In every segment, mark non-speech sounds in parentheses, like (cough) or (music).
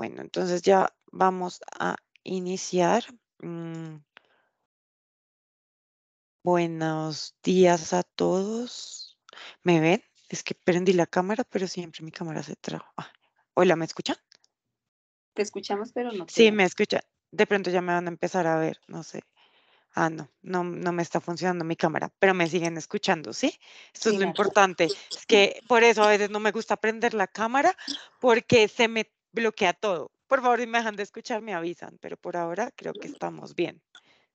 Bueno, entonces ya vamos a iniciar. Mm. Buenos días a todos. ¿Me ven? Es que prendí la cámara, pero siempre mi cámara se trajo. Ah, hola, ¿me escuchan? Te escuchamos, pero no. sí, me escuchan. De pronto ya me van a empezar a ver, no sé. Ah, no, no, no me está funcionando mi cámara, pero me siguen escuchando, ¿sí? Esto es lo importante. Es que por eso a veces no me gusta prender la cámara porque se me bloquea todo. Por favor, si me dejan de escuchar, me avisan, pero por ahora creo que estamos bien,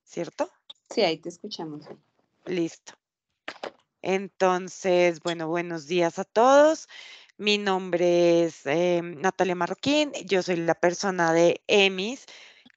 ¿cierto? Sí, ahí te escuchamos. Listo. Entonces, bueno, buenos días a todos. Mi nombre es eh, Natalia Marroquín, yo soy la persona de EMIS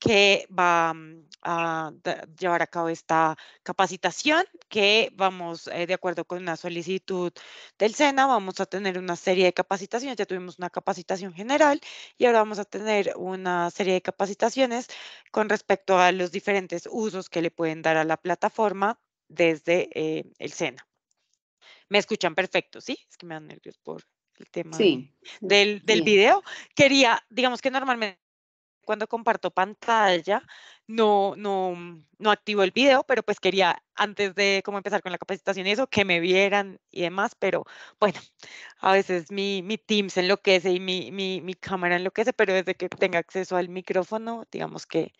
que va mm, a llevar a cabo esta capacitación que vamos, eh, de acuerdo con una solicitud del SENA, vamos a tener una serie de capacitaciones. Ya tuvimos una capacitación general y ahora vamos a tener una serie de capacitaciones con respecto a los diferentes usos que le pueden dar a la plataforma desde eh, el SENA. Me escuchan perfecto, ¿sí? Es que me dan nervios por el tema del, del video. Quería, digamos que normalmente cuando comparto pantalla no, no, mm, no activo el video, pero pues quería antes de cómo empezar con la capacitación y eso, que me vieran y demás, pero bueno, a veces mi, mi Teams enloquece y mi, cámara enloquece, pero desde que tenga acceso al micrófono, digamos que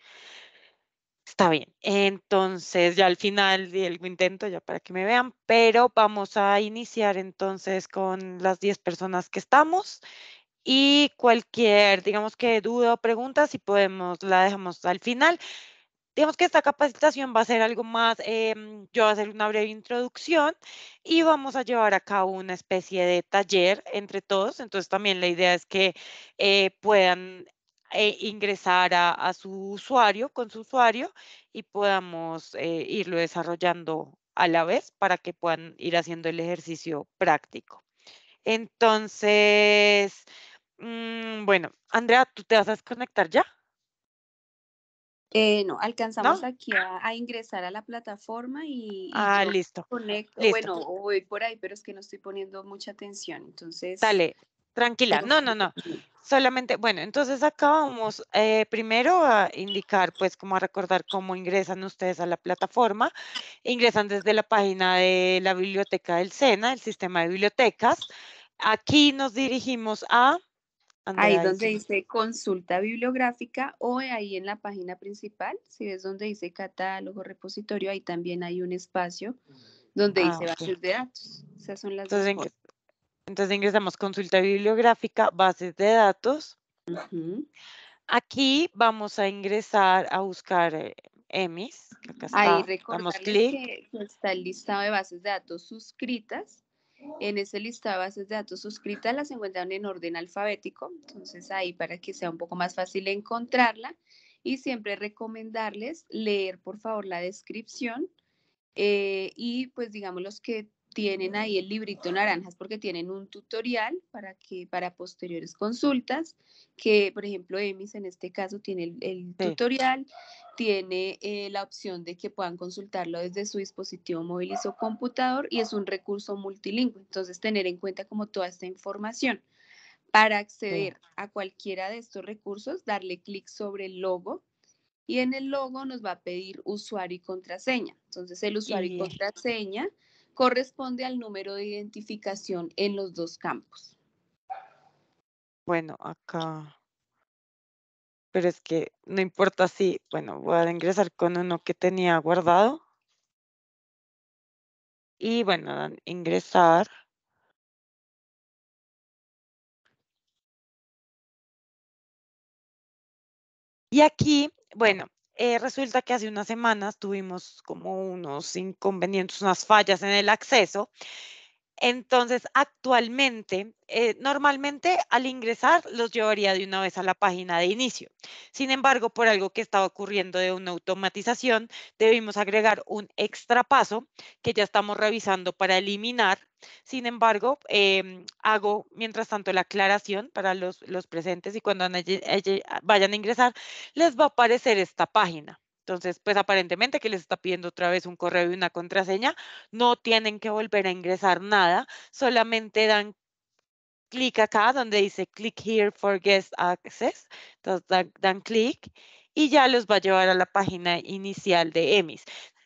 está bien. Entonces ya al final el intento, ya para que me vean, pero vamos a iniciar entonces con las 10 personas que estamos y cualquier, digamos que duda o pregunta, si podemos, la dejamos al final. Digamos que esta capacitación va a ser algo más, em, yo voy a hacer una breve introducción y vamos a llevar a cabo una especie de taller entre todos. Entonces también la idea es que eh, puedan eh, ingresar a, su usuario, con su usuario, y podamos eh, irlo desarrollando a la vez para que puedan ir haciendo el ejercicio práctico. Entonces, Mm, bueno, Andrea, ¿tú te vas a desconectar ya? Eh, no, alcanzamos aquí a, ingresar a la plataforma y, ah, listo. Conecto. Bueno, voy por ahí, pero es que no estoy poniendo mucha atención, entonces. Dale, tranquila. No, no, no. Solamente, bueno, entonces acá vamos eh, primero a indicar, pues, como a recordar cómo ingresan ustedes a la plataforma. Ingresan desde la página de la biblioteca del SENA, el sistema de bibliotecas. Aquí nos dirigimos a Ahí donde dice consulta bibliográfica o ahí en la página principal, si ves donde dice catálogo, repositorio, ahí también hay un espacio donde ah, dice bases de datos. O son las entonces, entonces ingresamos consulta bibliográfica, bases de datos. Aquí vamos a ingresar a buscar eh, EMIS. Ahí está el listado de bases de datos suscritas en esa lista de bases de datos suscritas las encuentran en orden alfabético, entonces ahí para que sea un poco más fácil encontrarla y siempre recomendarles leer por favor la descripción eh, y pues digamos los que tienen ahí el librito naranjas porque tienen un tutorial para que para posteriores consultas, que por ejemplo EMIS en este caso tiene el, tutorial, tiene eh, la opción de que puedan consultarlo desde su dispositivo móvil y su computador y es un recurso multilingüe, entonces tener en cuenta como toda esta información. Para acceder a cualquiera de estos recursos, darle clic sobre el logo y en el logo nos va a pedir usuario y contraseña. Entonces el usuario y contraseña corresponde al número de identificación en los dos campos. Bueno, acá. Pero es que no importa si, bueno, voy a ingresar con uno que tenía guardado. Y bueno, ingresar. Y aquí, bueno, eh, resulta que hace unas semanas tuvimos como unos inconvenientes, unas fallas en el acceso entonces, actualmente, eh, normalmente al ingresar los llevaría de una vez a la página de inicio. Sin embargo, por algo que estaba ocurriendo de una automatización, debimos agregar un extra paso que ya estamos revisando para eliminar. Sin embargo, em, hago mientras tanto la aclaración para los, los presentes y cuando vayan a ingresar, les va a aparecer esta página. Entonces, pues aparentemente que les está pidiendo otra vez un correo y una contraseña, no tienen que volver a ingresar nada, solamente dan clic acá donde dice click here for guest access, entonces dan, clic y ya los va a llevar a la página inicial de EMIS.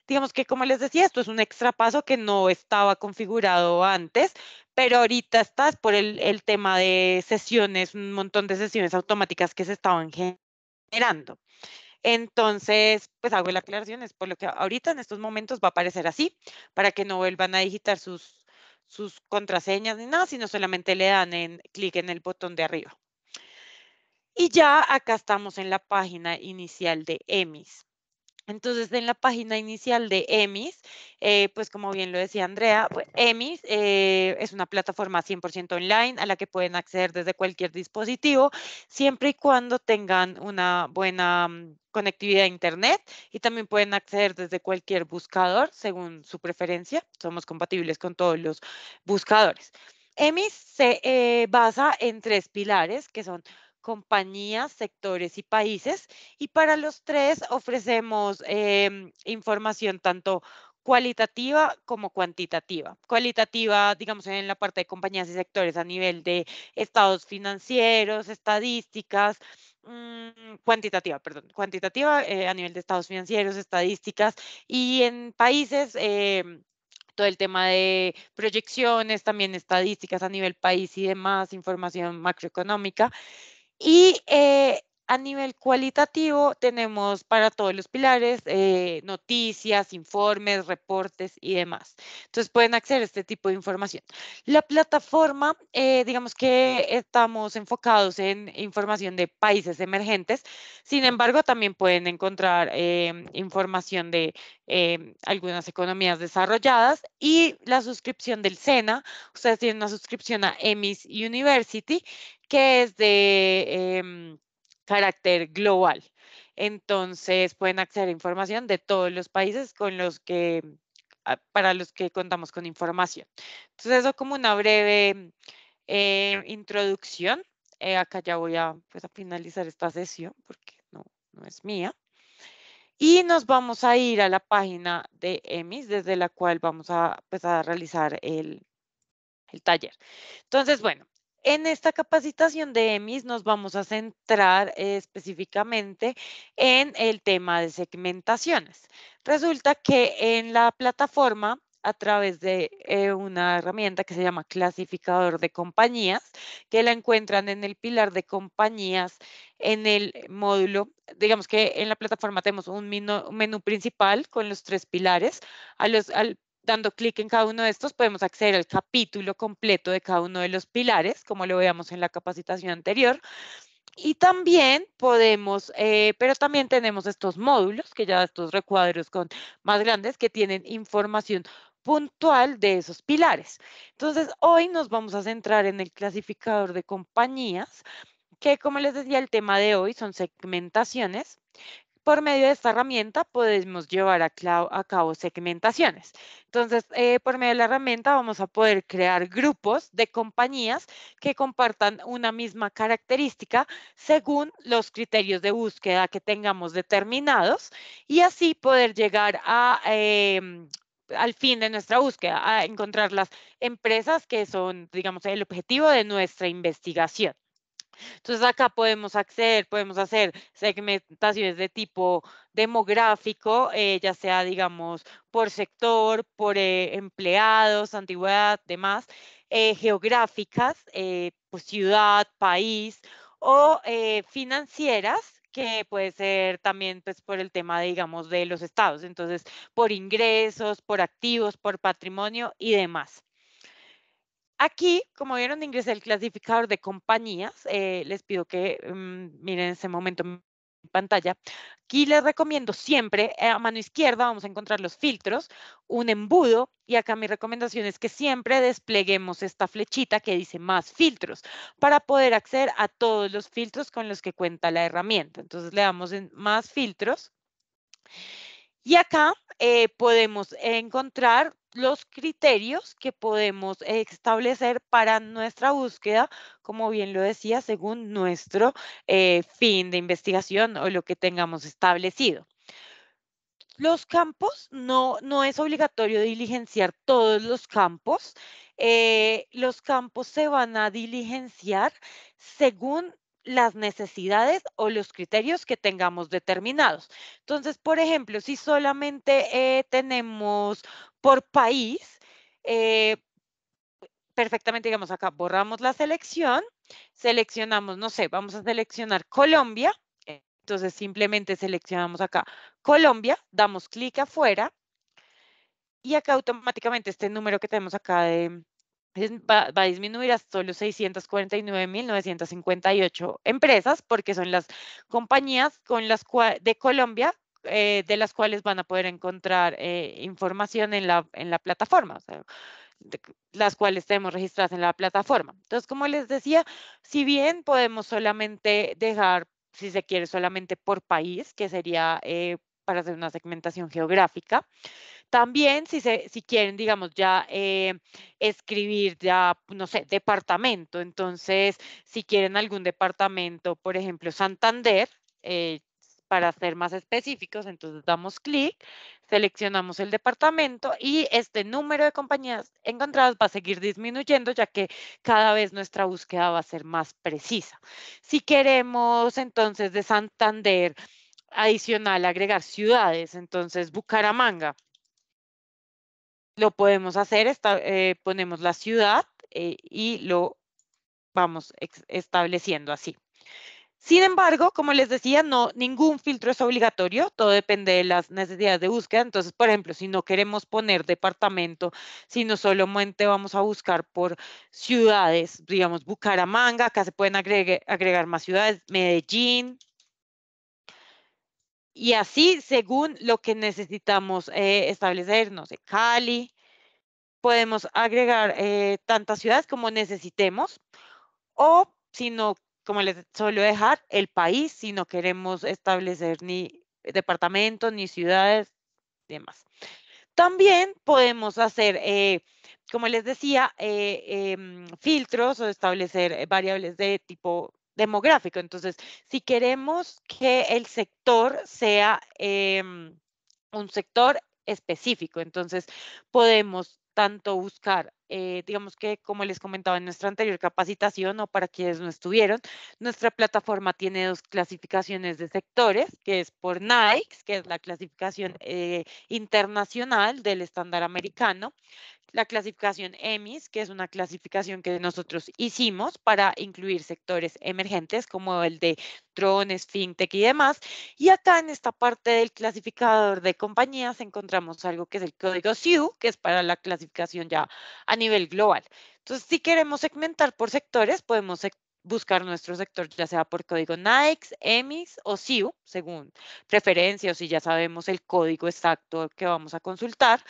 Digamos que como les decía, esto es un extra paso que no estaba configurado antes, pero ahorita estás por el tema de sesiones, un montón de sesiones automáticas que se estaban generando. Entonces, pues hago la aclaración, es por lo que ahorita en estos momentos va a aparecer así, para que no vuelvan a digitar sus, contraseñas ni nada, sino solamente le dan clic en el botón de arriba. Y ya acá estamos en la página inicial de EMIS. Entonces, en la página inicial de EMIS, eh, pues como bien lo decía Andrea, pues, EMIS eh, es una plataforma 100% online a la que pueden acceder desde cualquier dispositivo, siempre y cuando tengan una buena mm, conectividad a Internet y también pueden acceder desde cualquier buscador, según su preferencia. Somos compatibles con todos los buscadores. EMIS se eh, basa en tres pilares que son compañías, sectores y países. Y para los tres ofrecemos em, información tanto cualitativa como cuantitativa. Cualitativa, digamos, en la parte de compañías y sectores a nivel de estados financieros, estadísticas, mm, cuantitativa, perdón, cuantitativa eh, a nivel de estados financieros, estadísticas y en países... Em, todo el tema de proyecciones, también estadísticas a nivel país y demás, información macroeconómica. Y eh, a nivel cualitativo tenemos para todos los pilares eh, noticias, informes, reportes y demás. Entonces pueden acceder a este tipo de información. La plataforma, eh, digamos que estamos enfocados en información de países emergentes, sin embargo también pueden encontrar em, información de em, algunas economías desarrolladas y la suscripción del SENA. Ustedes tienen una suscripción a EMIS University que es de em, carácter global. Entonces pueden acceder a información de todos los países con los que, ah, para los que contamos con información. Entonces eso como una breve eh, introducción. Eh, acá ya voy pues, a, finalizar esta sesión porque no, no es mía. Y nos vamos a ir a la página de EMIS, desde la cual vamos a, empezar pues, a realizar el taller. Entonces, bueno, en esta capacitación de EMIS nos vamos a centrar específicamente en el tema de segmentaciones. Resulta que en la plataforma a través de eh, una herramienta que se llama clasificador de compañías, que la encuentran en el pilar de compañías, en el módulo, digamos que en la plataforma tenemos un menú, principal con los tres pilares dando clic en cada uno de estos podemos acceder al capítulo completo de cada uno de los pilares, como lo veíamos en la capacitación anterior. Y también podemos, eh, pero también tenemos estos módulos, que ya estos recuadros con, más grandes, que tienen información puntual de esos pilares. Entonces, hoy nos vamos a centrar en el clasificador de compañías, que como les decía, el tema de hoy son segmentaciones. Por medio de esta herramienta podemos llevar a, cabo segmentaciones. Entonces, eh, por medio de la herramienta vamos a poder crear grupos de compañías que compartan una misma característica según los criterios de búsqueda que tengamos determinados y así poder llegar em, al fin de nuestra búsqueda, a encontrar las empresas que son, digamos, el objetivo de nuestra investigación. Entonces acá podemos acceder, podemos hacer segmentaciones de tipo demográfico, eh, ya sea, digamos, por sector, por eh, empleados, antigüedad, demás, eh, geográficas, pues, ciudad, país, o financieras, que puede ser también pues, por el tema, digamos, de los estados, entonces por ingresos, por activos, por patrimonio y demás. Aquí, como vieron, ingresé el clasificador de compañías. Eh, les pido que miren mm, miren ese momento en pantalla. Aquí les recomiendo siempre, eh, a mano izquierda vamos a encontrar los filtros, un embudo, y acá mi recomendación es que siempre despleguemos esta flechita que dice más filtros para poder acceder a todos los filtros con los que cuenta la herramienta. Entonces le damos en más filtros. Y acá eh, podemos encontrar los criterios que podemos establecer para nuestra búsqueda, como bien lo decía, según nuestro eh, fin de investigación o lo que tengamos establecido. Los campos, no, no es obligatorio diligenciar todos los campos. Eh, los campos se van a diligenciar según las necesidades o los criterios que tengamos determinados. Entonces, por ejemplo, si solamente eh, tenemos por país. Eh, perfectamente, digamos, acá borramos la selección, seleccionamos, no sé, vamos a seleccionar Colombia, entonces simplemente seleccionamos acá Colombia, damos clic afuera y acá automáticamente este número que tenemos acá va, a disminuir hasta los 649.958 empresas porque son las compañías con las de Colombia eh, de las cuales van a poder encontrar eh, información en la, en la plataforma, las cuales tenemos registradas en la plataforma. Entonces, como les decía, si bien podemos solamente dejar, si se quiere, solamente por país, que sería eh, para hacer una segmentación geográfica. También, si, si quieren, digamos, ya escribir ya, no sé, departamento. Entonces, si quieren algún departamento, por ejemplo, Santander, para ser más específicos, entonces damos clic, seleccionamos el departamento y este número de compañías encontradas va a seguir disminuyendo ya que cada vez nuestra búsqueda va a ser más precisa. Si queremos entonces de Santander adicional agregar ciudades, entonces Bucaramanga, lo podemos hacer, eh, ponemos la ciudad eh, y lo vamos estableciendo así. Sin embargo, como les decía, no, ningún filtro es obligatorio, todo depende de las necesidades de búsqueda. Entonces, por ejemplo, si no queremos poner departamento, sino solamente vamos a buscar por ciudades, digamos Bucaramanga, acá se pueden agregar, más ciudades, Medellín. Y así, según lo que necesitamos eh, establecer, no sé, Cali, podemos agregar eh, tantas ciudades como necesitemos. O si no como les suelo dejar, el país, si no queremos establecer ni departamentos, ni ciudades, demás. También podemos hacer, eh, como les decía, eh, em, filtros o establecer eh, variables de tipo demográfico. Entonces, si queremos que el sector sea em, un sector específico, entonces podemos tanto buscar, eh, digamos que como les comentaba en nuestra anterior capacitación o para quienes no estuvieron, nuestra plataforma tiene dos clasificaciones de sectores, que es por NAICS, que es la clasificación eh, internacional del estándar americano, la clasificación EMIS, que es una clasificación que nosotros hicimos para incluir sectores emergentes como el de drones, fintech y demás. Y acá en esta parte del clasificador de compañías encontramos algo que es el código SIU, que es para la clasificación ya a nivel global. Entonces, si queremos segmentar por sectores, podemos buscar nuestro sector, ya sea por código NAICS, EMIS o SIU, según preferencia o si ya sabemos el código exacto que vamos a consultar.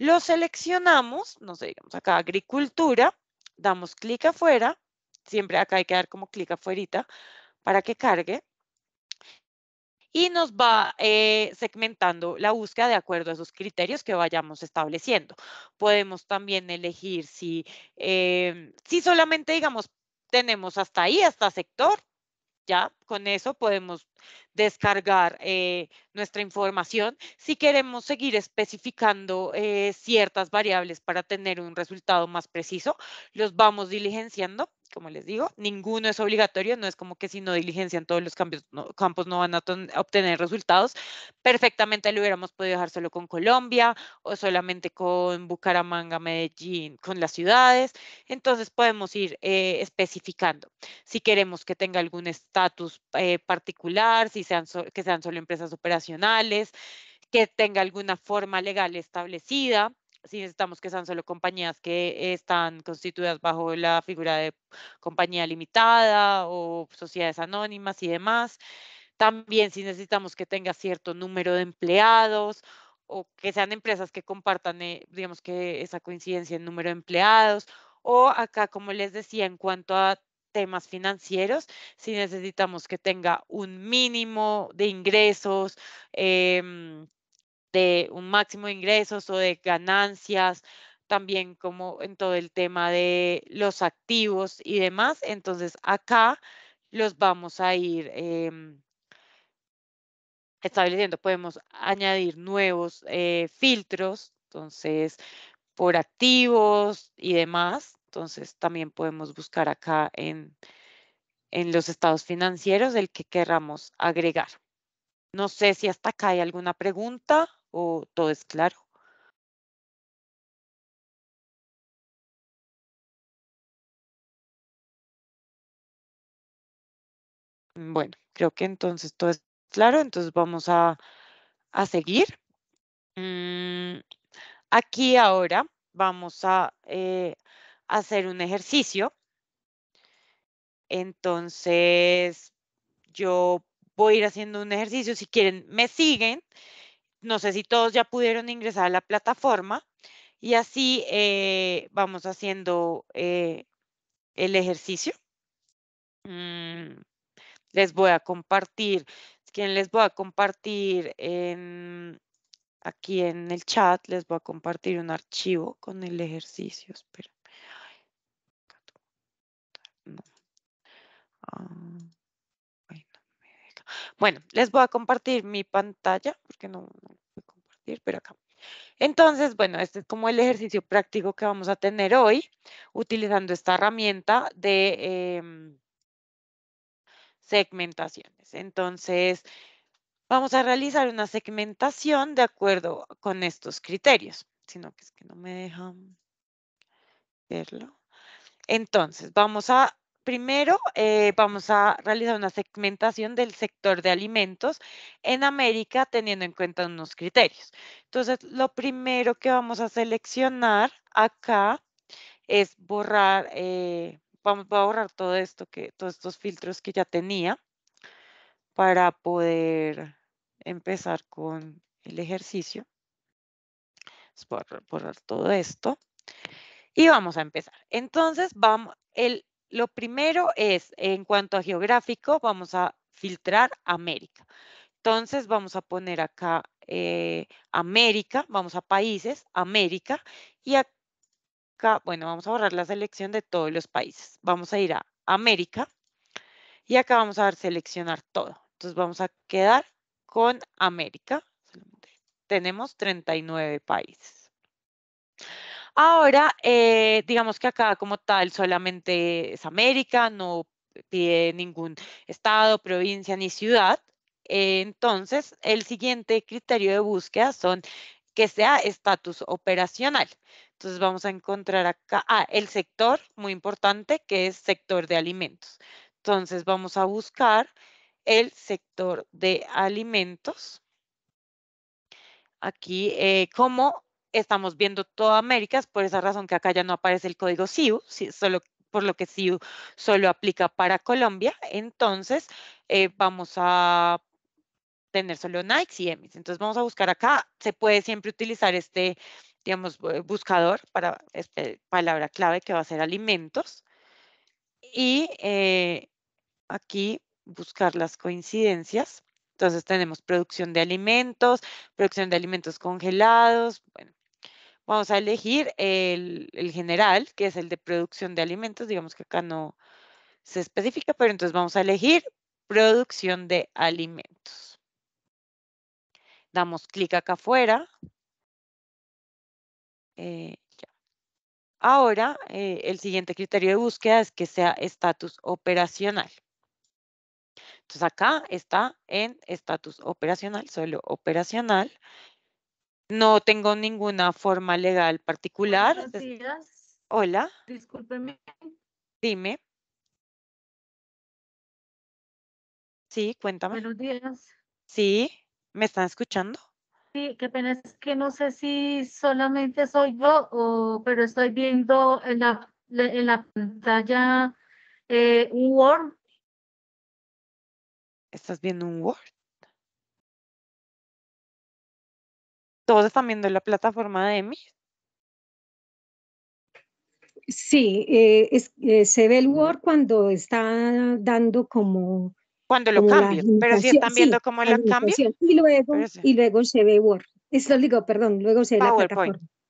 Lo seleccionamos, no sé, digamos acá agricultura, damos clic afuera, siempre acá hay que dar como clic afuera para que cargue y nos va eh, segmentando la búsqueda de acuerdo a esos criterios que vayamos estableciendo. Podemos también elegir si, em, si solamente, digamos, tenemos hasta ahí, hasta sector, ya con eso podemos descargar eh, nuestra información si queremos seguir especificando eh, ciertas variables para tener un resultado más preciso. Los vamos diligenciando como les digo, ninguno es obligatorio, no es como que si no diligencian todos los cambios, campos no van a obtener resultados. Perfectamente lo hubiéramos podido dejar solo con Colombia o solamente con Bucaramanga, Medellín, con las ciudades. Entonces podemos ir eh, especificando si queremos que tenga algún estatus particular si sean que sean solo empresas operacionales, que tenga alguna forma legal establecida, si necesitamos que sean solo compañías que están constituidas bajo la figura de compañía limitada o sociedades anónimas y demás. También si necesitamos que tenga cierto número de empleados o que sean empresas que compartan, eh, digamos que esa coincidencia en número de empleados. O acá, como les decía, en cuanto a temas financieros, si necesitamos que tenga un mínimo de ingresos, em, de un máximo de ingresos o de ganancias, también como en todo el tema de los activos y demás. Entonces acá los vamos a ir em, estableciendo. Podemos añadir nuevos eh, filtros, entonces por activos y demás. Entonces también podemos buscar acá en, en los estados financieros el que queramos agregar. No sé si hasta acá hay alguna pregunta o todo es claro. Bueno, creo que entonces todo es claro, entonces vamos a, seguir. Mm, aquí ahora vamos a eh, hacer un ejercicio. Entonces, yo voy a ir haciendo un ejercicio. Si quieren, me siguen. No sé si todos ya pudieron ingresar a la plataforma. Y así eh, vamos haciendo eh, el ejercicio. Mm, les voy a compartir, quien les voy a compartir aquí en el chat, les voy a compartir un archivo con el ejercicio. Espera. Bueno, les voy a compartir mi pantalla, porque no, voy a compartir, pero acá. Entonces, bueno, este es como el ejercicio práctico que vamos a tener hoy, utilizando esta herramienta de em, segmentaciones. Entonces, vamos a realizar una segmentación de acuerdo con estos criterios, sino que es que no me dejan verlo. Entonces, vamos a primero eh, vamos a realizar una segmentación del sector de alimentos en América teniendo en cuenta unos criterios. Entonces, lo primero que vamos a seleccionar acá es borrar, eh, vamos, a borrar todo esto, que, todos estos filtros que ya tenía para poder empezar con el ejercicio. Borrar, borrar todo esto. Y vamos a empezar. Entonces, vamos, el, lo primero es, en cuanto a geográfico, vamos a filtrar América. Entonces vamos a poner acá eh, América, vamos a países, América, y acá, bueno, vamos a borrar la selección de todos los países. Vamos a ir a América, y acá vamos a dar seleccionar todo. Entonces vamos a quedar con América. Tenemos 39 países. Ahora, eh, digamos que acá como tal solamente es América, no pide ningún estado, provincia ni ciudad. entonces, el siguiente criterio de búsqueda son que sea estatus operacional. Entonces vamos a encontrar acá ah, el sector, muy importante, que es sector de alimentos. Entonces vamos a buscar el sector de alimentos aquí eh, como estamos viendo toda América, por esa razón que acá ya no aparece el código CIU, solo, por lo que CIU solo aplica para Colombia, entonces eh, vamos a tener solo Nike y Emis, Entonces vamos a buscar acá, se puede siempre utilizar este, digamos, buscador para este, palabra clave que va a ser alimentos. Y eh, aquí buscar las coincidencias. Entonces tenemos producción de alimentos, producción de alimentos congelados, bueno, vamos a elegir el, general, que es el de producción de alimentos, digamos que acá no se especifica, pero entonces vamos a elegir producción de alimentos. Damos clic acá afuera. Eh, Ahora, eh, el siguiente criterio de búsqueda es que sea estatus operacional. Entonces acá está en estatus operacional, solo operacional, no tengo ninguna forma legal particular. Buenos días. Hola. Discúlpeme. Dime. Sí, cuéntame. Buenos días. Sí, ¿me están escuchando? Sí, qué pena, es que no sé si solamente soy yo, o, pero estoy viendo en la, en la pantalla eh, un Word. ¿Estás viendo un Word? todos están viendo la plataforma de Emi. Sí, eh, eh, se ve el Word cuando está dando como... Cuando lo cambian, pero si están viendo como cómo lo cambian. Y luego, y luego se ve Word. Esto digo, perdón, luego se ve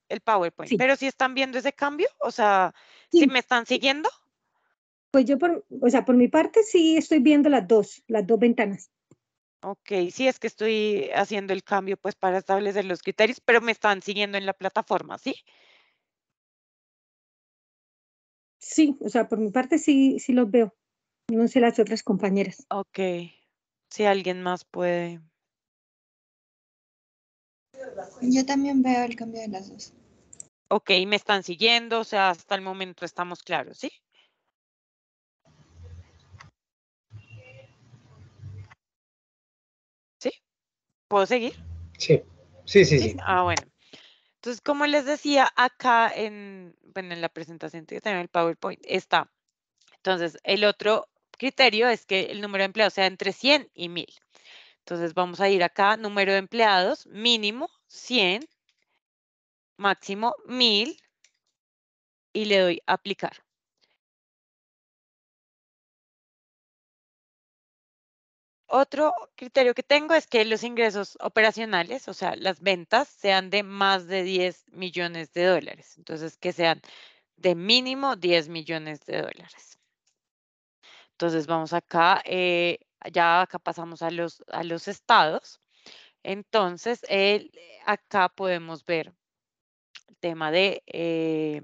El PowerPoint. Pero si están viendo ese cambio, o sea, si me están siguiendo. Pues yo, o sea, por mi parte sí estoy viendo las dos, las dos ventanas. Ok, sí, es que estoy haciendo el cambio pues para establecer los criterios, pero me están siguiendo en la plataforma, ¿sí? Sí, o sea, por mi parte sí, sí los veo. No sé las otras compañeras. Ok, si alguien más puede. Yo también veo el cambio de las dos. Ok, me están siguiendo, o sea, hasta el momento estamos claros, ¿sí? ¿Puedo seguir? Sí, sí, sí, sí. Ah, bueno. Entonces, como les decía, acá en, en la presentación que tengo el PowerPoint está. Entonces, el otro criterio es que el número de empleados sea entre 100 y 1000. Entonces, vamos a ir acá, número de empleados, mínimo 100, máximo 1000, y le doy aplicar. Otro criterio que tengo es que los ingresos operacionales, o sea, las ventas, sean de más de 10 millones de dólares. Entonces, que sean de mínimo 10 millones de dólares. Entonces, vamos acá, eh, ya acá pasamos a los, a los estados. Entonces, acá podemos ver el tema de, eh,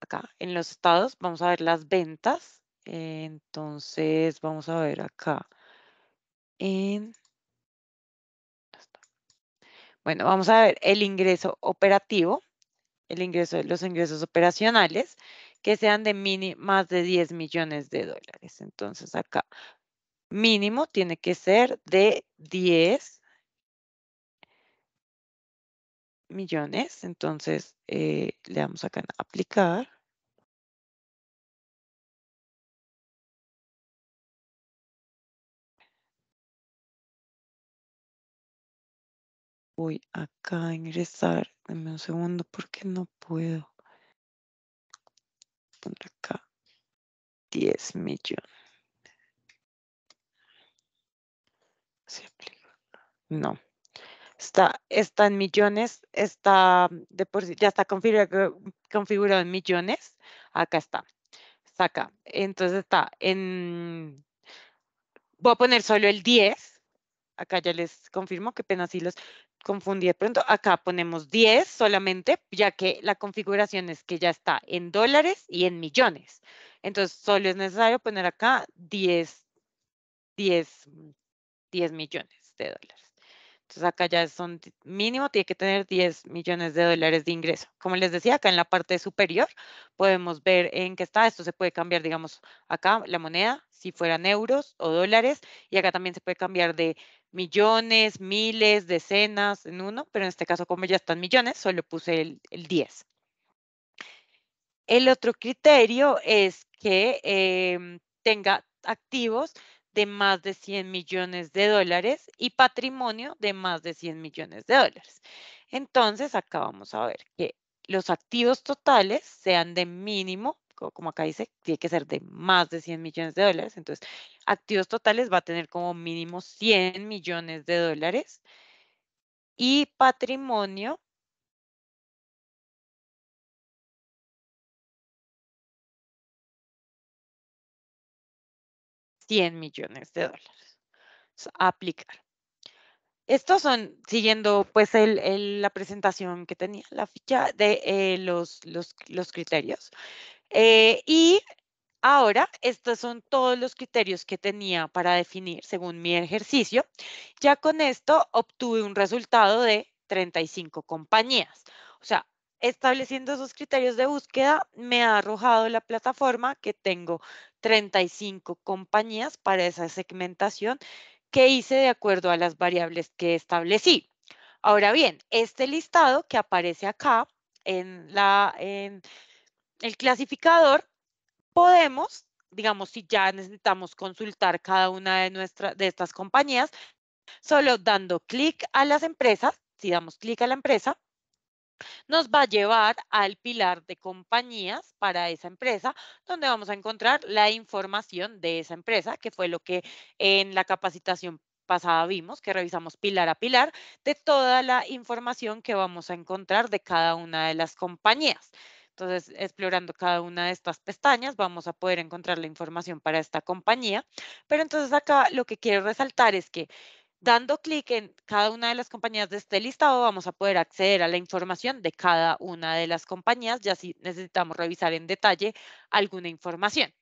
acá en los estados, vamos a ver las ventas. Entonces, vamos a ver acá bueno, vamos a ver el ingreso operativo, el ingreso, de los ingresos operacionales que sean de mini, más de 10 millones de dólares. Entonces acá mínimo tiene que ser de 10 millones. Entonces eh, le damos acá en aplicar. Voy acá a ingresar. Dame un segundo porque no puedo. Poner acá 10 millones. No. Está, está en millones, está mm, ya está configurado, eh, configurado en millones. Acá está. Está acá. Entonces está en. Voy a poner solo el 10 Acá ya les confirmo que apenas si los confundí de pronto. Acá ponemos 10 solamente, ya que la configuración es que ya está en dólares y en millones. Entonces, solo es necesario poner acá 10, 10, 10 millones de dólares. Entonces acá ya son mínimo, tiene que tener 10 millones de dólares de ingreso. Como les decía, acá en la parte superior podemos ver en qué está. Esto se puede cambiar, digamos, acá la moneda, si fueran euros o dólares. Y acá también se puede cambiar de millones, miles, decenas en uno. Pero en este caso, como ya están millones, solo puse el, 10. El otro criterio es que em, tenga activos de más de 100 millones de dólares y patrimonio de más de 100 millones de dólares. Entonces, acá vamos a ver que los activos totales sean de mínimo, como acá dice, tiene que ser de más de 100 millones de dólares. Entonces, activos totales va a tener como mínimo 100 millones de dólares y patrimonio 100 millones de dólares a aplicar. Estos son, siguiendo pues la presentación que tenía la ficha de eh, los, los, criterios. Eh, y ahora, estos son todos los criterios que tenía para definir según mi ejercicio. Ya con esto obtuve un resultado de 35 compañías. O sea, estableciendo esos criterios de búsqueda, me ha arrojado la plataforma que tengo 35 compañías para esa segmentación que hice de acuerdo a las variables que establecí. Ahora bien, este listado que aparece acá en, la, en el clasificador, podemos, digamos, si ya necesitamos consultar cada una de, de estas compañías, solo dando clic a las empresas, si damos clic a la empresa, nos va a llevar al pilar de compañías para esa empresa, donde vamos a encontrar la información de esa empresa, que fue lo que en la capacitación pasada vimos, que revisamos pilar a pilar, de toda la información que vamos a encontrar de cada una de las compañías. Entonces, explorando cada una de estas pestañas, vamos a poder encontrar la información para esta compañía. Pero entonces acá lo que quiero resaltar es que Dando clic en cada una de las compañías de este listado, vamos a poder acceder a la información de cada una de las compañías, ya si necesitamos revisar en detalle alguna información.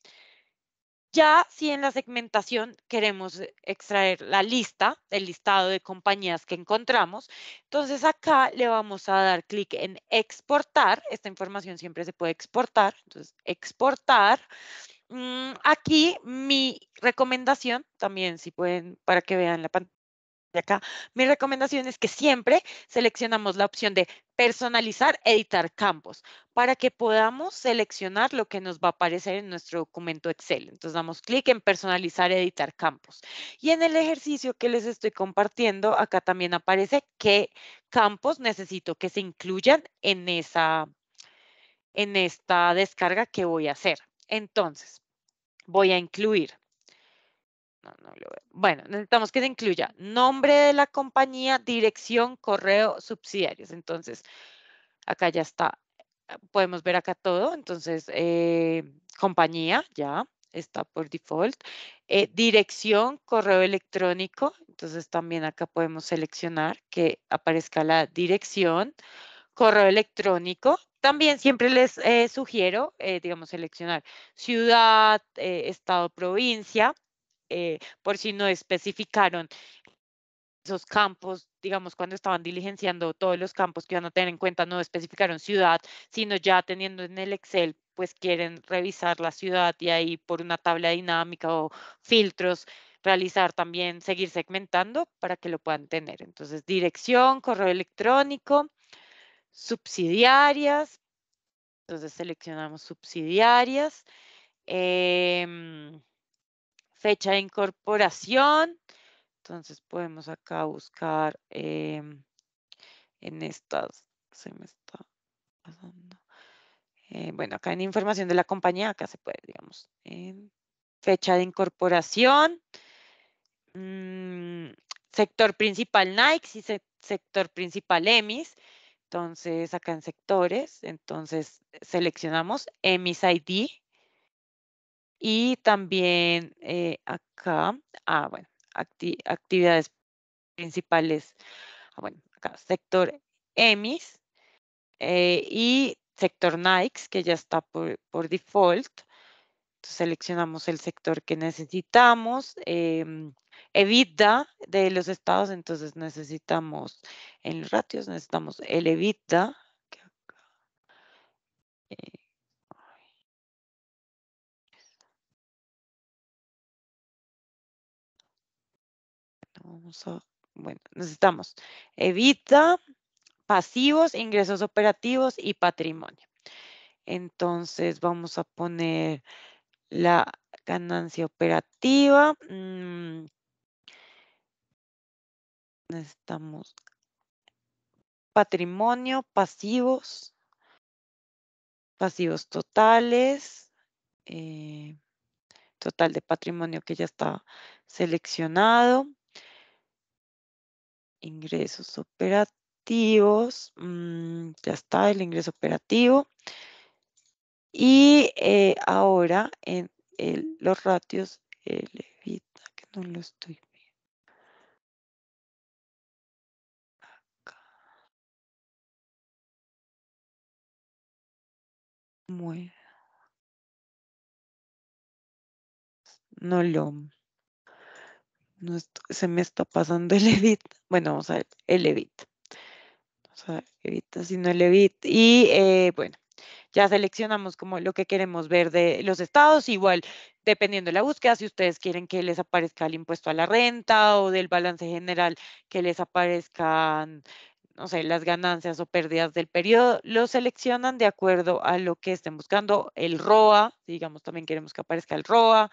Ya si en la segmentación queremos extraer la lista, el listado de compañías que encontramos, entonces acá le vamos a dar clic en exportar. Esta información siempre se puede exportar, entonces exportar. Mm, aquí mi recomendación, también si pueden, para que vean la pantalla acá, mi recomendación es que siempre seleccionamos la opción de personalizar, editar campos, para que podamos seleccionar lo que nos va a aparecer en nuestro documento Excel. Entonces damos clic en personalizar, editar campos. Y en el ejercicio que les estoy compartiendo, acá también aparece qué campos necesito que se incluyan en, esa, en esta descarga que voy a hacer. Entonces, voy a incluir bueno, necesitamos que se incluya nombre de la compañía, dirección, correo, subsidiarios. Entonces, acá ya está. Eh, podemos ver acá todo. Entonces, eh, compañía, ya está por default. Eh, dirección, correo electrónico. Entonces, también acá podemos seleccionar que aparezca la dirección, correo electrónico. También siempre les sugiero, digamos, seleccionar ciudad, estado, provincia eh, por si no especificaron esos campos, digamos, cuando estaban diligenciando todos los campos que iban a tener en cuenta, no especificaron ciudad, sino ya teniendo en el Excel, pues quieren revisar la ciudad y ahí por una tabla dinámica o filtros, realizar también, seguir segmentando para que lo puedan tener. Entonces, dirección, correo electrónico, subsidiarias. Entonces, seleccionamos subsidiarias. Em, fecha de incorporación. Entonces podemos acá buscar em, en estas, se me está pasando. Eh, bueno, acá en información de la compañía, acá se puede, digamos, fecha de incorporación, mm, sector principal Nike y sector principal EMIS. Entonces, acá en sectores, entonces seleccionamos EMIS ID y también eh, acá, ah, bueno, actividades principales, ah, bueno, acá, sector EMIS eh, y sector Nikes, que ya está por, default. seleccionamos el sector que necesitamos. Eh, de los estados, entonces necesitamos en ratios, necesitamos el EBITDA bueno, necesitamos evita, pasivos, ingresos operativos y patrimonio. Entonces vamos a poner la ganancia operativa. Mm. Necesitamos patrimonio, pasivos, pasivos totales, eh, total de patrimonio que ya está seleccionado ingresos operativos, mmm, ya está el ingreso operativo. Y eh, ahora en los ratios, el evita, que no lo estoy Muy. No lo no se me está pasando el EVIT. Bueno, vamos a ver, el EVIT. Vamos a ver, no el EVIT. Y eh, bueno, ya seleccionamos como lo que queremos ver de los estados. Igual, dependiendo de la búsqueda, si ustedes quieren que les aparezca el impuesto a la renta o del balance general, que les aparezcan no sé, las ganancias o pérdidas del periodo, lo seleccionan de acuerdo a lo que estén buscando, el ROA, digamos, también queremos que aparezca el ROA,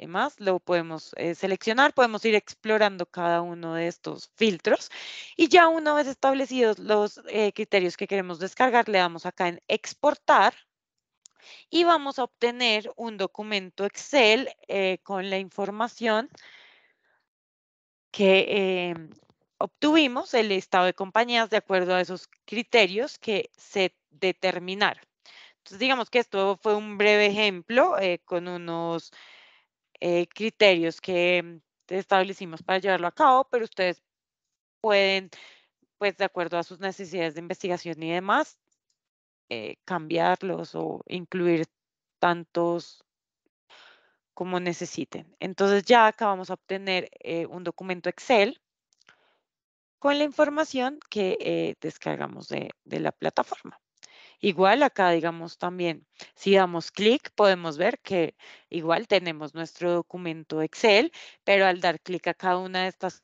eh, más, lo podemos eh, seleccionar, podemos ir explorando cada uno de estos filtros y ya una vez establecidos los eh, criterios que queremos descargar, le damos acá en exportar y vamos a obtener un documento Excel con la información que em, obtuvimos, el estado de compañías de acuerdo a esos criterios que se determinaron. Entonces, digamos que esto fue un breve ejemplo con unos eh, criterios que establecimos para llevarlo a cabo, pero ustedes pueden, pues de acuerdo a sus necesidades de investigación y demás, eh, cambiarlos o incluir tantos como necesiten. Entonces ya acabamos vamos a obtener eh, un documento Excel con la información que descargamos de la plataforma. Igual acá, digamos, también, si damos clic, podemos ver que igual tenemos nuestro documento Excel, pero al dar clic a cada una de estas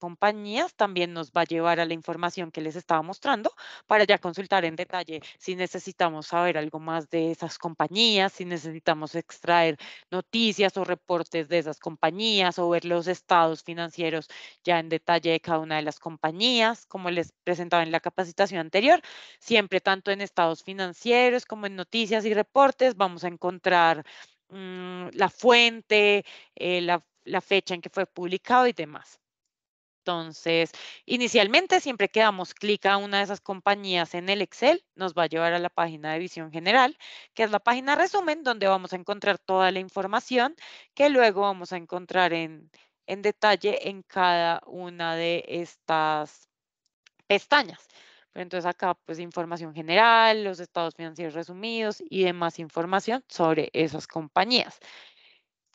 compañías también nos va a llevar a la información que les estaba mostrando para ya consultar en detalle si necesitamos saber algo más de esas compañías, si necesitamos extraer noticias o reportes de esas compañías o ver los estados financieros ya en detalle de cada una de las compañías, como les presentaba en la capacitación anterior, siempre tanto en estados financieros como en noticias y reportes vamos a encontrar mm, la fuente, eh, la fecha en que fue publicado y demás. Entonces, inicialmente siempre que damos clic a una de esas compañías en el Excel, nos va a llevar a la página de visión general, que es la página resumen, donde vamos a encontrar toda la información que luego vamos a encontrar en, en detalle en cada una de estas pestañas. entonces acá, pues, información general, los estados financieros resumidos y demás información sobre esas compañías.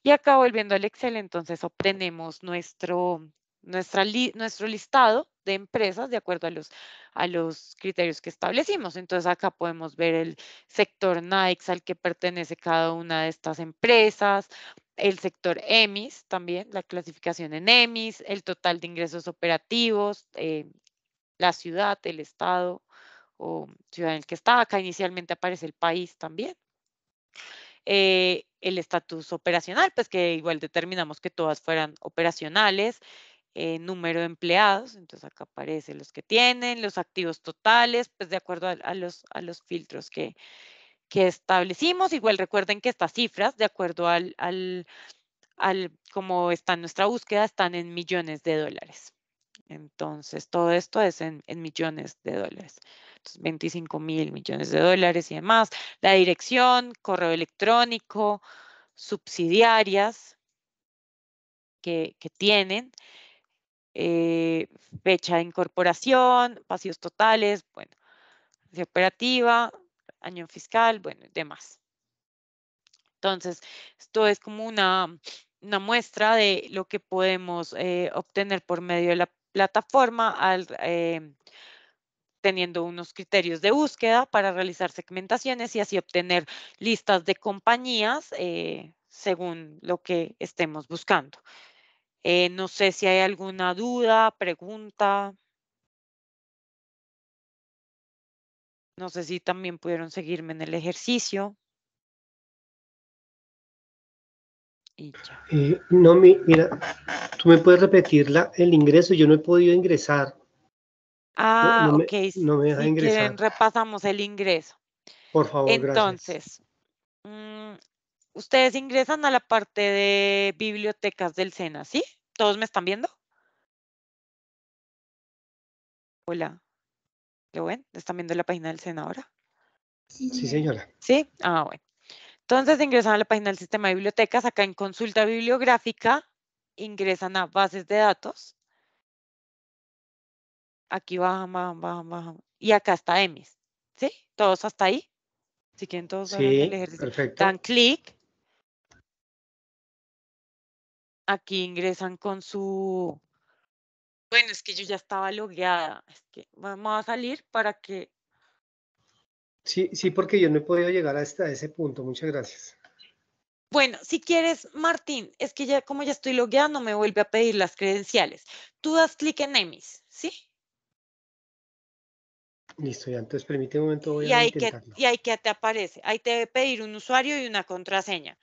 Y acá volviendo al Excel, entonces obtenemos nuestro nuestra nuestro listado de empresas de acuerdo a los, a los criterios que establecimos. Entonces acá podemos ver el sector NAICS al que pertenece cada una de estas empresas, el sector EMIS también, la clasificación en EMIS, el total de ingresos operativos, eh, la ciudad, el estado o ciudad en el que está. Acá inicialmente aparece el país también. Eh, el estatus operacional, pues que igual determinamos que todas fueran operacionales, eh, número de empleados, entonces acá aparece los que tienen, los activos totales, pues de acuerdo a, los, a los, filtros que, que, establecimos. Igual recuerden que estas cifras, de acuerdo al, al, al cómo está nuestra búsqueda, están en millones de dólares. Entonces, todo esto es en, en millones de dólares. Entonces, 25 mil millones de dólares y demás. La dirección, correo electrónico, subsidiarias que, que tienen. Eh, fecha de incorporación, pasivos totales, bueno, de operativa, año fiscal, bueno, y demás. Entonces, esto es como una, muestra de lo que podemos eh, obtener por medio de la plataforma al, em, teniendo unos criterios de búsqueda para realizar segmentaciones y así obtener listas de compañías eh, según lo que estemos buscando. Eh, no sé si hay alguna duda, pregunta. No sé si también pudieron seguirme en el ejercicio. Eh, no, mi, mira, tú me puedes repetir el ingreso, yo no he podido ingresar. Ah, ok. no me deja ingresar. repasamos el ingreso. Por favor, Entonces, ustedes ingresan a la parte de bibliotecas del SENA, ¿sí? ¿Todos me están viendo? Hola. ¿Qué bueno, ¿Están viendo la página del SENA ahora? Sí, señora. Sí, ah, bueno. Entonces ingresan a la página del sistema de bibliotecas, acá en consulta bibliográfica, ingresan a bases de datos. Aquí bajan, bajan, bajan, bajan. Y acá está EMIS. ¿Sí? ¿Todos hasta ahí? Si quieren todos sí, perfecto. dan clic aquí ingresan con su, bueno, es que yo ya estaba logueada, es que vamos a salir para que... Sí, sí, porque yo no he podido llegar hasta ese punto, muchas gracias. Bueno, si quieres, Martín, es que ya como ya estoy logueada no me vuelve a pedir las credenciales. Tú das clic en EMIS, ¿sí? Listo, ya, entonces permíteme un momento, y a que, y ahí que te aparece, ahí te debe pedir un usuario y una contraseña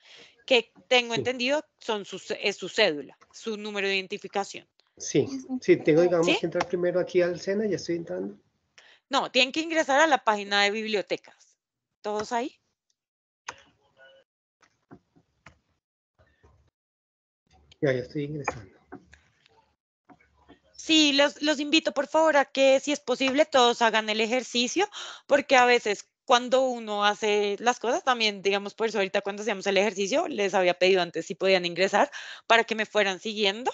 que tengo entendido son es su cédula, su número de identificación. Sí, sí, tengo, digamos, que entrar primero aquí al SENA, ya estoy entrando. No, tienen que ingresar a la página de bibliotecas. ¿Todos ahí? Ya, ya estoy ingresando. Sí, los, los invito por favor a que si es posible todos hagan el ejercicio, porque a veces cuando uno hace las cosas, también, digamos, por eso ahorita cuando hacíamos el ejercicio, les había pedido antes si podían ingresar para que me fueran siguiendo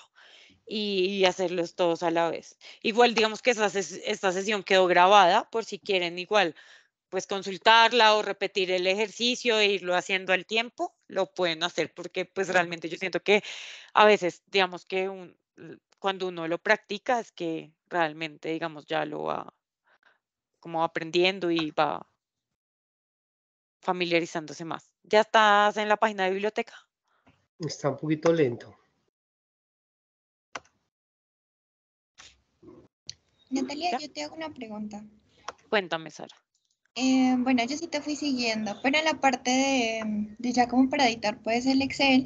y, hacerlos todos a la vez. Igual, digamos que esta, sesión quedó grabada por si quieren igual, pues consultarla o repetir el ejercicio e irlo haciendo al tiempo, lo pueden hacer porque pues realmente yo siento que a veces, digamos que un, cuando uno lo practica es que realmente, digamos, ya lo va como aprendiendo y va familiarizándose más. ¿Ya estás en la página de biblioteca? Está un poquito lento. Natalia, yo te hago una pregunta. Cuéntame, Sara. Eh, bueno, yo sí te fui siguiendo, pero en la parte de, mm, ya como para editar, pues el Excel,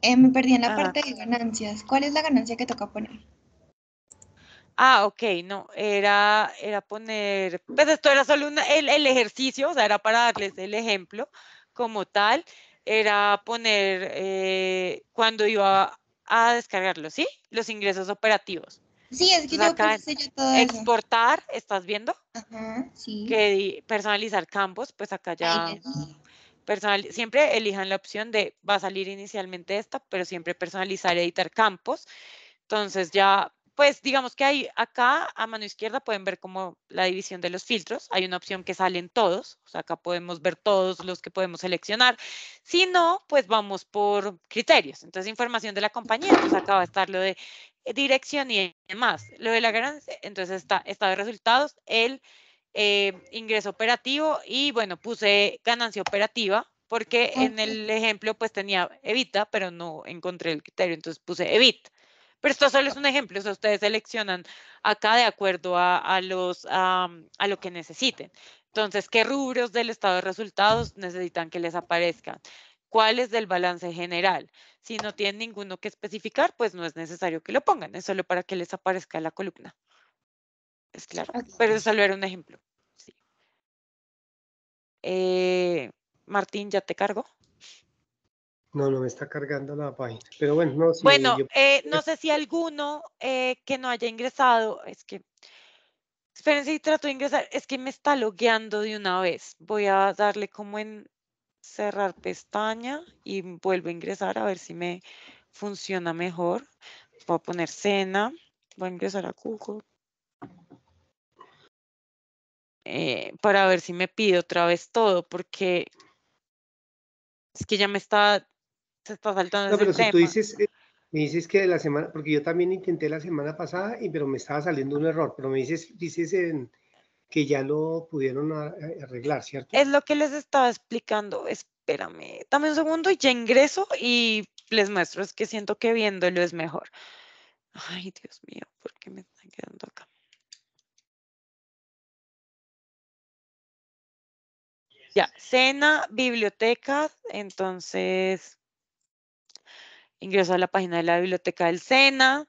eh, me perdí en la ah. parte de ganancias. ¿Cuál es la ganancia que toca poner? Ah, ok, no, era, era poner, pues esto era solo el, ejercicio, o sea, era para darles el ejemplo como tal, era poner eh, cuando iba a, descargarlo, ¿sí? Los ingresos operativos. Sí, es que yo puse yo todo Exportar, ¿estás viendo? Ajá, sí. Que personalizar campos, pues acá ya... personal, siempre elijan la opción de, va a salir inicialmente esta, pero siempre personalizar, editar campos. Entonces ya pues digamos que hay acá a mano izquierda pueden ver como la división de los filtros. Hay una opción que salen todos, o sea, acá podemos ver todos los que podemos seleccionar. Si no, pues vamos por criterios. Entonces, información de la compañía, entonces pues, acá va a estar lo de eh, dirección y demás. Lo de la ganancia, entonces está estado de resultados, el eh, ingreso operativo y bueno, puse ganancia operativa porque en el ejemplo pues tenía evita, pero no encontré el criterio, entonces puse evita. Pero esto solo es un ejemplo, o sea, ustedes seleccionan acá de acuerdo a, los, a, lo que necesiten. Entonces, ¿qué rubros del estado de resultados necesitan que les aparezca? ¿Cuál es del balance general? Si no tienen ninguno que especificar, pues no es necesario que lo pongan, es solo para que les aparezca la columna. Es claro, pero solo era un ejemplo. Sí. Eh, Martín, ¿ya te cargo? No, no me está cargando la página. Pero bueno, no, si bueno eh, no sé si alguno eh, que no haya ingresado, es que, esperen si trato de ingresar, es que me está logueando de una vez. Voy a darle como en cerrar pestaña y vuelvo a ingresar a ver si me funciona mejor. Voy a poner cena, voy a ingresar a Google. Eh, para ver si me pide otra vez todo, porque es que ya me está se está saltando no, pero Si tú dices, eh, me dices que de la semana, porque yo también intenté la semana pasada, y, pero me estaba saliendo un error, pero me dices, dices que ya lo pudieron arreglar, ¿cierto? Es lo que les estaba explicando, espérame, dame un segundo y ya ingreso y les muestro, es que siento que viéndolo es mejor. Ay, Dios mío, ¿por qué me están quedando acá? Ya, cena, biblioteca, entonces ingreso a la página de la biblioteca del SENA,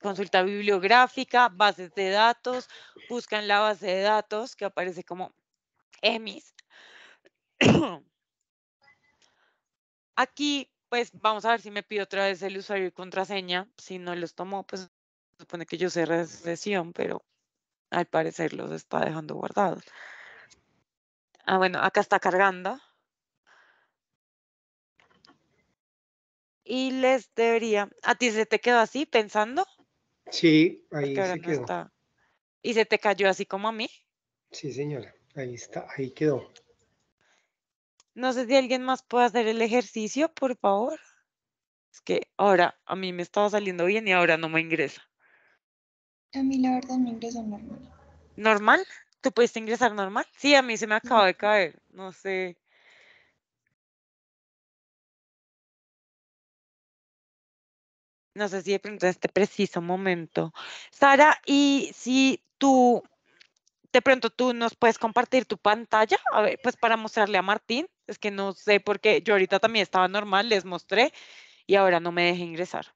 consulta bibliográfica, bases de datos, Buscan la base de datos que aparece como EMIS. (coughs) Aquí, pues vamos a ver si me pide otra vez el usuario y contraseña. Si no los tomó, pues supone que yo cerré sesión, pero al parecer los está dejando guardados. Ah, bueno, acá está cargando. y les debería. ¿A ti se te quedó así pensando? Sí, ahí se quedó. Está. ¿Y se te cayó así como a mí? Sí, señora, ahí está, ahí quedó. No sé si alguien más puede hacer el ejercicio, por favor. Es que ahora a mí me estaba saliendo bien y ahora no me ingresa. A mí la verdad me ingresa normal. ¿Normal? ¿Tú pudiste ingresar normal? Sí, a mí se me acaba de caer. No sé. no sé si de pronto en este preciso momento. Sara, y si tú, de pronto tú nos puedes compartir tu pantalla, a ver, pues para mostrarle a Martín, es que no sé por qué, yo ahorita también estaba normal, les mostré y ahora no me deje ingresar.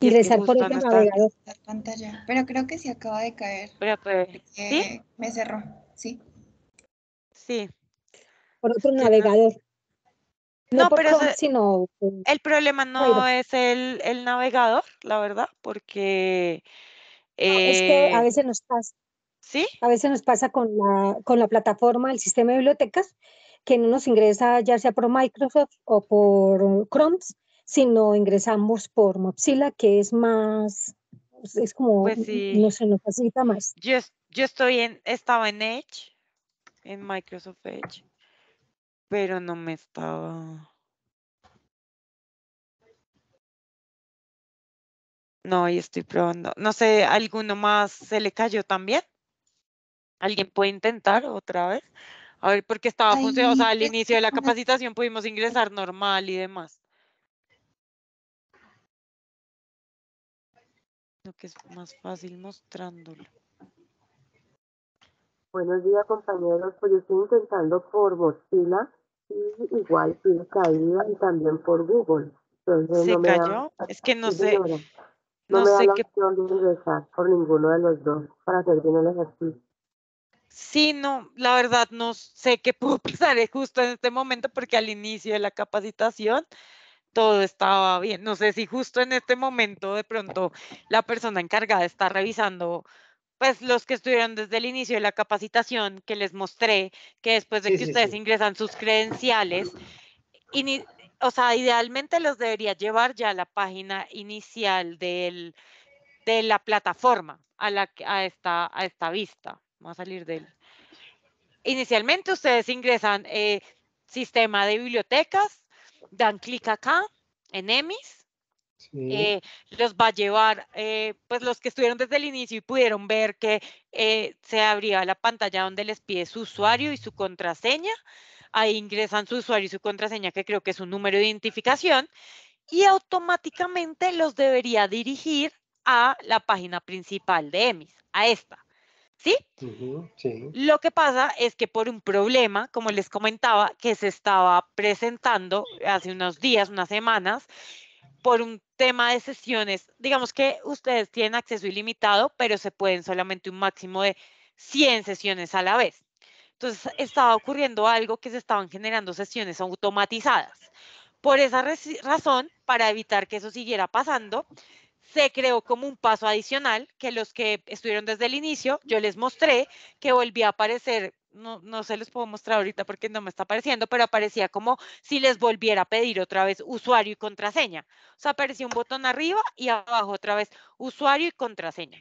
Ingresar por el navegador. Pantalla. Pero creo que se acaba de caer. Eh, ¿sí? Me cerró, sí. Sí. Por otro navegador. No, pero el problema no es el, navegador, la verdad, porque... es que a eh, veces nos pasa. ¿Sí? A veces nos pasa con la, con la plataforma, el sistema de bibliotecas, que no nos ingresa ya sea por Microsoft o por Chrome, sino ingresamos por Mozilla, que es más, pues, es como, pues no se nos facilita más. Yo, yo estoy en, estaba en Edge, en Microsoft Edge, pero no me estaba. No, ahí estoy probando. No sé, ¿alguno más se le cayó también? ¿Alguien puede intentar otra vez? A ver, porque estaba funcionando, o sea, al inicio de la capacitación pudimos ingresar normal y demás. Lo que es más fácil mostrándolo. Buenos días, compañeros. Pues yo estoy intentando por Mozilla igual sigue caída y también por Google. ¿Se cayó? es que no sé. no, sé qué... opción de ingresar por ninguno de los dos para hacer bien el ejercicio. Sí, no, la verdad no sé qué (laughs) pudo pasar justo en este momento porque al inicio de la capacitación todo estaba bien. No sé si justo en este momento de pronto la persona encargada está revisando pues los que estuvieron desde el inicio de la capacitación que les mostré, que después de que ustedes ingresan sus credenciales, o sea, idealmente los debería llevar ya a la página inicial de la plataforma a, esta, vista. Vamos a salir él. Inicialmente ustedes ingresan eh, sistema de bibliotecas, dan clic acá en EMIS eh, los va a llevar, eh, pues los que estuvieron desde el inicio y pudieron ver que eh, se abría la pantalla donde les pide su usuario y su contraseña. Ahí ingresan su usuario y su contraseña, que creo que es un número de identificación, y automáticamente los debería dirigir a la página principal de EMIS, a esta. sí. Lo que pasa es que por un problema, como les comentaba, que se estaba presentando hace unos días, unas semanas, por un tema de sesiones, digamos que ustedes tienen acceso ilimitado, pero se pueden solamente un máximo de 100 sesiones a la vez. Entonces estaba ocurriendo algo que se estaban generando sesiones automatizadas. Por esa razón, para evitar que eso siguiera pasando, se creó como un paso adicional que los que estuvieron desde el inicio, yo les mostré que volvía a aparecer no, se les puedo mostrar ahorita porque no me está apareciendo, pero aparecía como si les volviera a pedir otra vez usuario y contraseña. O sea, aparecía un botón arriba y abajo otra vez usuario y contraseña.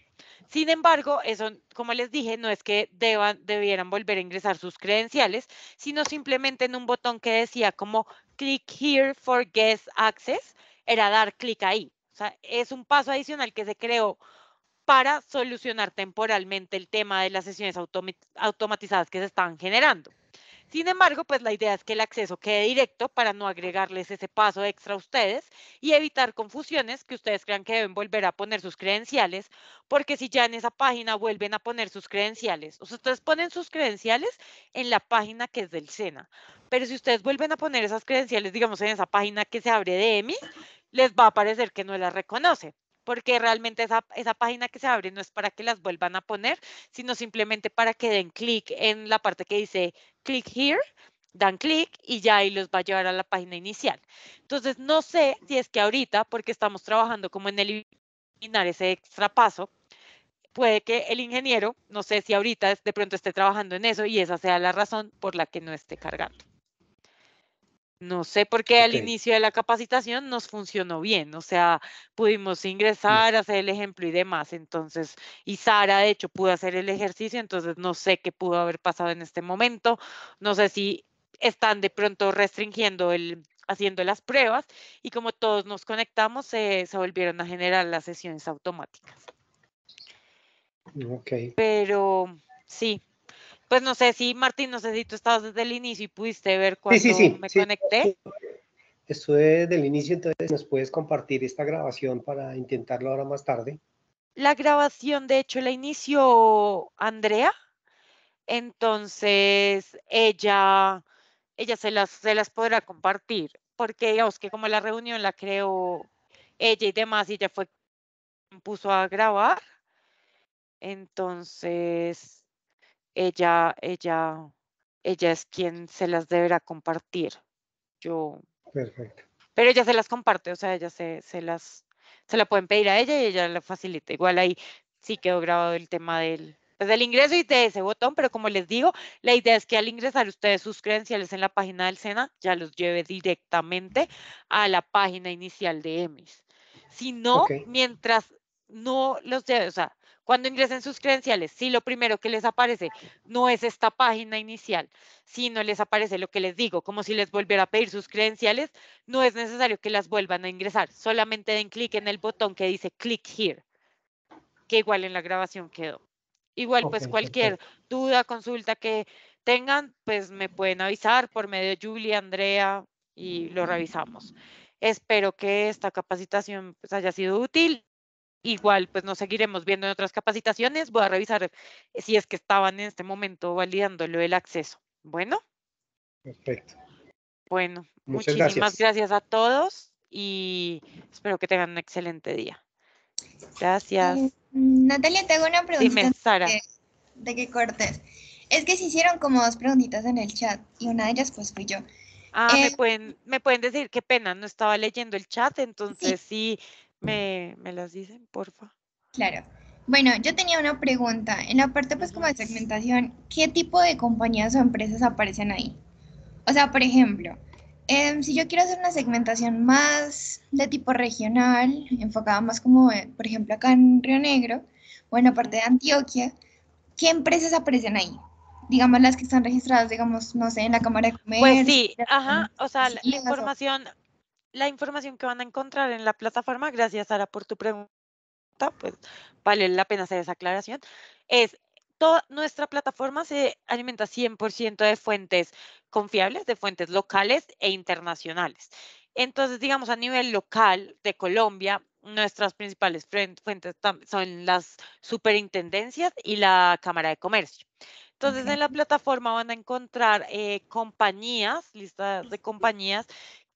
Sin embargo, eso, como les dije, no es que deban, debieran volver a ingresar sus credenciales, sino simplemente en un botón que decía como click here for guest access, era dar clic ahí. O sea, es un paso adicional que se creó para solucionar temporalmente el tema de las sesiones automatizadas que se están generando. Sin embargo, pues la idea es que el acceso quede directo para no agregarles ese paso extra a ustedes y evitar confusiones que ustedes crean que deben volver a poner sus credenciales, porque si ya en esa página vuelven a poner sus credenciales, o sea, ustedes ponen sus credenciales en la página que es del SENA, pero si ustedes vuelven a poner esas credenciales, digamos, en esa página que se abre de EMI, les va a parecer que no las reconoce porque realmente esa, página que se abre no es para que las vuelvan a poner, sino simplemente para que den clic en la parte que dice click here, dan clic y ya ahí los va a llevar a la página inicial. Entonces, no sé si es que ahorita, porque estamos trabajando como en eliminar ese extra paso, puede que el ingeniero, no sé si ahorita de pronto esté trabajando en eso y esa sea la razón por la que no esté cargando. No sé por qué al inicio de la capacitación nos funcionó bien, o sea, pudimos ingresar, hacer el ejemplo y demás. Entonces, y Sara, de hecho, pudo hacer el ejercicio, entonces no sé qué pudo haber pasado en este momento. No sé si están de pronto restringiendo el, haciendo las pruebas y como todos nos conectamos, se volvieron a generar las sesiones automáticas. Ok. Pero sí, pues no sé si, Martín, no sé si tú estabas desde el inicio y pudiste ver cuando me conecté. Estuve desde el inicio, entonces nos puedes compartir esta grabación para intentarlo ahora más tarde. La grabación, de hecho, la inició Andrea. Entonces, ella, ella se, las, se las podrá compartir, porque digamos que como la reunión la creó ella y demás, y ella fue puso a grabar. Entonces, ella, ella, ella es quien se las deberá compartir. Yo. Perfecto. Pero ella se las comparte, o sea, ella se, las, se la pueden pedir a ella y ella la facilita. Igual ahí sí quedó grabado el tema del, pues, del ingreso y de ese botón, pero como les digo, la idea es que al ingresar ustedes sus credenciales en la página del SENA, ya los lleve directamente a la página inicial de EMIS. Si no, mientras no los lleve, o sea, cuando ingresen sus credenciales, si lo primero que les aparece no es esta página inicial, si no les aparece lo que les digo, como si les volviera a pedir sus credenciales, no es necesario que las vuelvan a ingresar. Solamente den clic en el botón que dice click here, que igual en la grabación quedó. Igual, pues cualquier duda, consulta que tengan, pues me pueden avisar por medio de Julia, Andrea y lo revisamos. Espero que esta capacitación pues, haya sido útil Igual, pues nos seguiremos viendo en otras capacitaciones. Voy a revisar eh, si es que estaban en este momento validándolo el acceso. Bueno. Perfecto. Bueno, muchísimas gracias. a todos y espero que tengan un excelente día. Gracias. Eh, mm, Natalia, tengo una pregunta. Dime, Sara. De, qué que cortes. Es que se hicieron como dos preguntitas en el chat y una de ellas pues fui yo. Ah, me, eh, pueden, me pueden decir, qué pena, no estaba leyendo el chat, entonces sí me, me las dicen, porfa. Claro. Bueno, yo tenía una pregunta. En la parte pues como de segmentación, ¿qué tipo de compañías o empresas aparecen ahí? O sea, por ejemplo, em, si yo quiero hacer una segmentación más de tipo regional, enfocada más como, eh, por ejemplo, acá en Río Negro o en la parte de Antioquia, ¿qué empresas aparecen ahí? Digamos las que están registradas, digamos, no sé, en la Cámara de pues Comercio. Pues sí, ajá, o sea, la información, la información que van a encontrar en la plataforma, gracias Sara por tu pregunta, pues vale la pena hacer esa aclaración, es toda nuestra plataforma se alimenta 100% de fuentes confiables, de fuentes locales e internacionales. Entonces, digamos, a nivel local de Colombia, nuestras principales fuentes son las superintendencias y la Cámara de Comercio. Entonces, en la plataforma van a encontrar eh, compañías, listas de compañías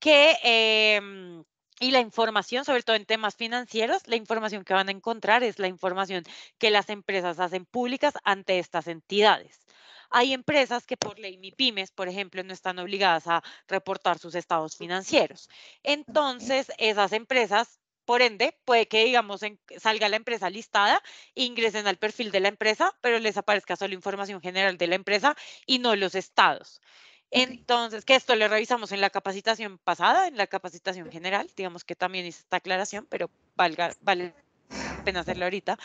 Em, y la información, sobre todo en temas financieros, la información que van a encontrar es la información que las empresas hacen públicas ante estas entidades. Hay empresas que por ley MIPIMES, por ejemplo, no están obligadas a reportar sus estados financieros. Entonces, esas empresas por ende, puede que, digamos, salga la empresa listada, ingresen al perfil de la empresa, pero les aparezca solo información general de la empresa y no los estados. Entonces, que esto lo revisamos en la capacitación pasada, en la capacitación general, digamos que también hice esta aclaración, pero valga, vale la pena hacerlo ahorita.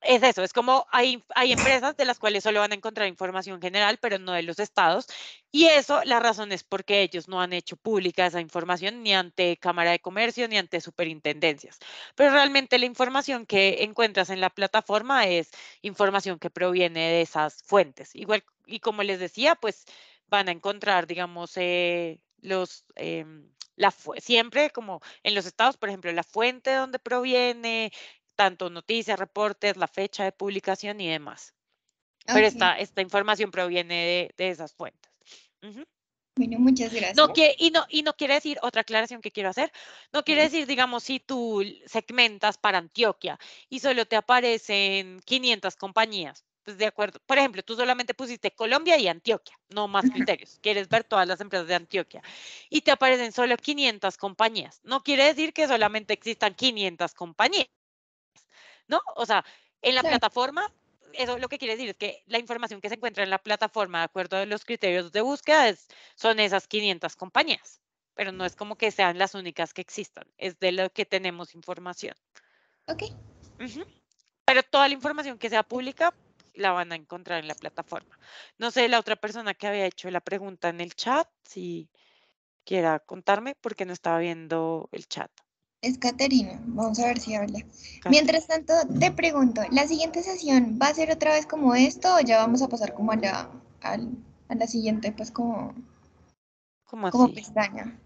Es eso, es como hay, hay empresas de las cuales solo van a encontrar información general, pero no de los estados. Y eso, la razón es porque ellos no han hecho pública esa información ni ante Cámara de Comercio ni ante superintendencias. Pero realmente la información que encuentras en la plataforma es información que proviene de esas fuentes. Igual, y como les decía, pues van a encontrar, digamos, eh, los, eh, la, siempre como en los estados, por ejemplo, la fuente de donde proviene, tanto noticias, reportes, la fecha de publicación y demás. Ah, Pero esta, esta información proviene de, esas fuentes. Bueno, muchas gracias. que, y, no, y no quiere decir, otra aclaración que quiero hacer, no quiere decir, digamos, si tú segmentas para Antioquia y solo te aparecen 500 compañías, pues, de acuerdo, por ejemplo, tú solamente pusiste Colombia y Antioquia, no más criterios. Quieres ver todas las empresas de Antioquia y te aparecen solo 500 compañías. No quiere decir que solamente existan 500 compañías, ¿no? O sea, en la plataforma, eso lo que quiere decir es que la información que se encuentra en la plataforma, de acuerdo a los criterios de búsqueda, es, son esas 500 compañías, pero no es como que sean las únicas que existan, es de lo que tenemos información. Ok. Pero toda la información que sea pública la van a encontrar en la plataforma. No sé, la otra persona que había hecho la pregunta en el chat, si quiera contarme, porque no estaba viendo el chat. Es Caterina, vamos a ver si habla. Mientras tanto, te pregunto, ¿la siguiente sesión va a ser otra vez como esto o ya vamos a pasar como a la, a, la siguiente, pues como, como pestaña?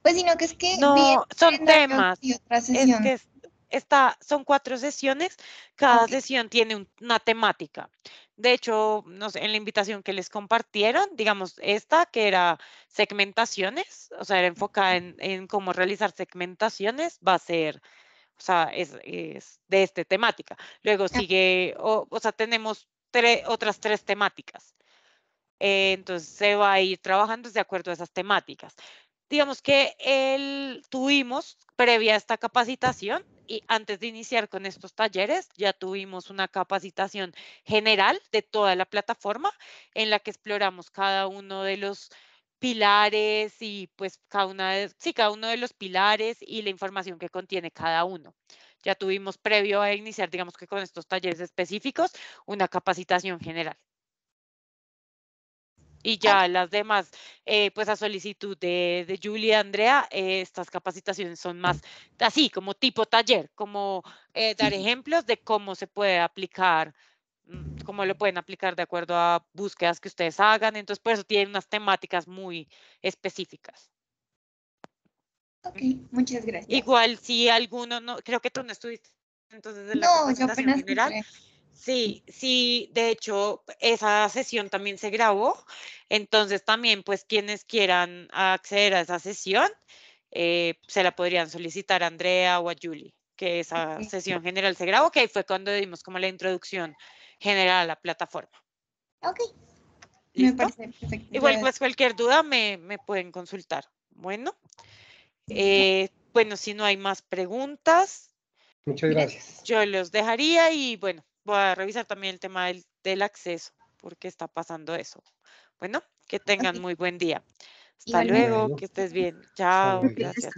Pues sino que es que... No, son temas. que esta, son cuatro sesiones, cada sesión tiene una temática. De hecho, en la invitación que les compartieron, digamos, esta que era segmentaciones, o sea, era enfocada en, en cómo realizar segmentaciones, va a ser, o sea, es, es de esta temática. Luego ah. sigue, o, sea, tenemos tres otras tres temáticas. Eh, entonces, se va a ir trabajando de acuerdo a esas temáticas digamos que el, tuvimos previa a esta capacitación y antes de iniciar con estos talleres, ya tuvimos una capacitación general de toda la plataforma en la que exploramos cada uno de los pilares y pues cada una cada uno de los pilares y la información que contiene cada uno. Ya tuvimos previo a iniciar, digamos que con estos talleres específicos, una capacitación general. Y ah. ya las demás, eh, pues a solicitud de, de Julia Andrea, eh, estas capacitaciones son más así, como tipo taller, como eh, dar ejemplos de cómo se puede aplicar, mm, cómo lo pueden aplicar de acuerdo a búsquedas que ustedes hagan. Entonces, por eso tienen unas temáticas muy específicas. Ok, muchas gracias. Igual, si alguno no, creo que tú no estuviste entonces no, yo apenas Sí, sí, de hecho, esa sesión también se grabó, entonces también pues quienes quieran acceder a esa sesión, eh, se la podrían solicitar a Andrea o a Julie, que esa sesión general se grabó, que ahí fue cuando dimos como la introducción general a la plataforma. Ok. Me parece perfecto. Igual pues cualquier duda me, pueden consultar. Bueno, eh, bueno, si no hay más preguntas. Muchas gracias. Yo los dejaría y bueno, voy a revisar también el tema del, acceso, porque está pasando eso. Bueno, que tengan muy buen día. Hasta luego, que estés bien. Chao, gracias,